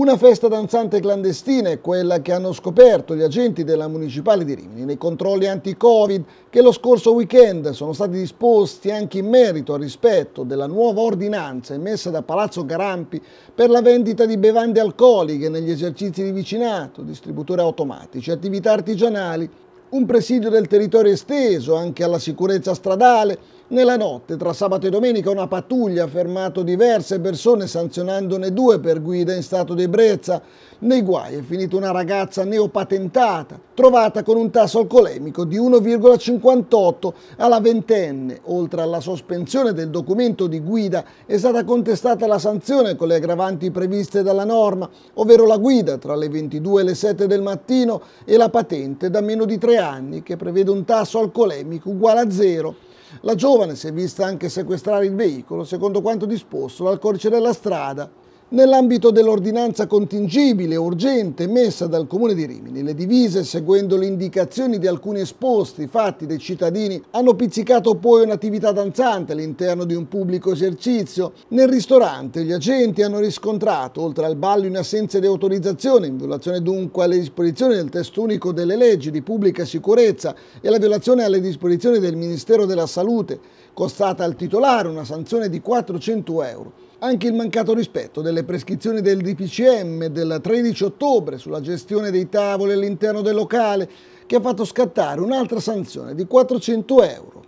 Una festa danzante clandestina è quella che hanno scoperto gli agenti della Municipale di Rimini nei controlli anti-Covid che lo scorso weekend sono stati disposti anche in merito al rispetto della nuova ordinanza emessa da Palazzo Garampi per la vendita di bevande alcoliche negli esercizi di vicinato, distributori automatici, attività artigianali, un presidio del territorio esteso anche alla sicurezza stradale, nella notte tra sabato e domenica una pattuglia ha fermato diverse persone sanzionandone due per guida in stato di ebbrezza. Nei guai è finita una ragazza neopatentata, trovata con un tasso alcolemico di 1,58 alla ventenne. Oltre alla sospensione del documento di guida è stata contestata la sanzione con le aggravanti previste dalla norma, ovvero la guida tra le 22 e le 7 del mattino e la patente da meno di 3 anni che prevede un tasso alcolemico uguale a zero. La giovane si è vista anche sequestrare il veicolo, secondo quanto disposto dal codice della strada, Nell'ambito dell'ordinanza contingibile e urgente emessa dal Comune di Rimini, le divise, seguendo le indicazioni di alcuni esposti fatti dai cittadini, hanno pizzicato poi un'attività danzante all'interno di un pubblico esercizio. Nel ristorante gli agenti hanno riscontrato, oltre al ballo in assenza di autorizzazione, in violazione dunque alle disposizioni del testo unico delle leggi di pubblica sicurezza e la violazione alle disposizioni del Ministero della Salute, costata al titolare una sanzione di 400 euro. Anche il mancato rispetto delle prescrizioni del DPCM del 13 ottobre sulla gestione dei tavoli all'interno del locale che ha fatto scattare un'altra sanzione di 400 euro